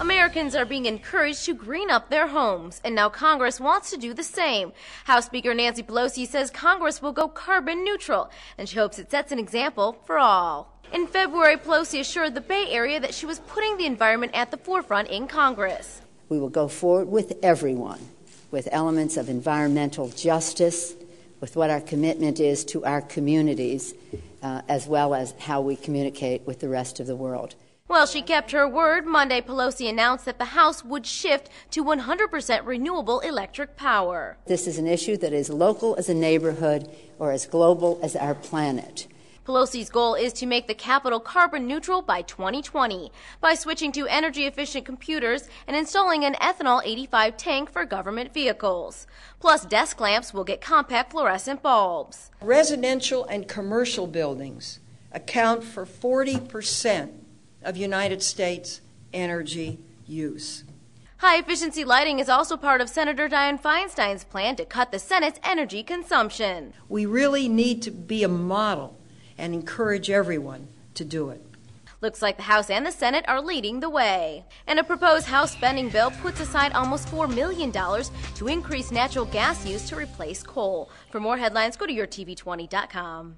Americans are being encouraged to green up their homes, and now Congress wants to do the same. House Speaker Nancy Pelosi says Congress will go carbon neutral, and she hopes it sets an example for all. In February, Pelosi assured the Bay Area that she was putting the environment at the forefront in Congress. We will go forward with everyone, with elements of environmental justice, with what our commitment is to our communities, uh, as well as how we communicate with the rest of the world. Well, she kept her word. Monday, Pelosi announced that the House would shift to 100% renewable electric power. This is an issue that is local as a neighborhood or as global as our planet. Pelosi's goal is to make the Capitol carbon neutral by 2020 by switching to energy efficient computers and installing an ethanol 85 tank for government vehicles. Plus, desk lamps will get compact fluorescent bulbs. Residential and commercial buildings account for 40 percent of United States energy use. High efficiency lighting is also part of Senator Dianne Feinstein's plan to cut the Senate's energy consumption. We really need to be a model and encourage everyone to do it. Looks like the House and the Senate are leading the way. And a proposed House spending bill puts aside almost $4 million to increase natural gas use to replace coal. For more headlines, go to yourtv20.com.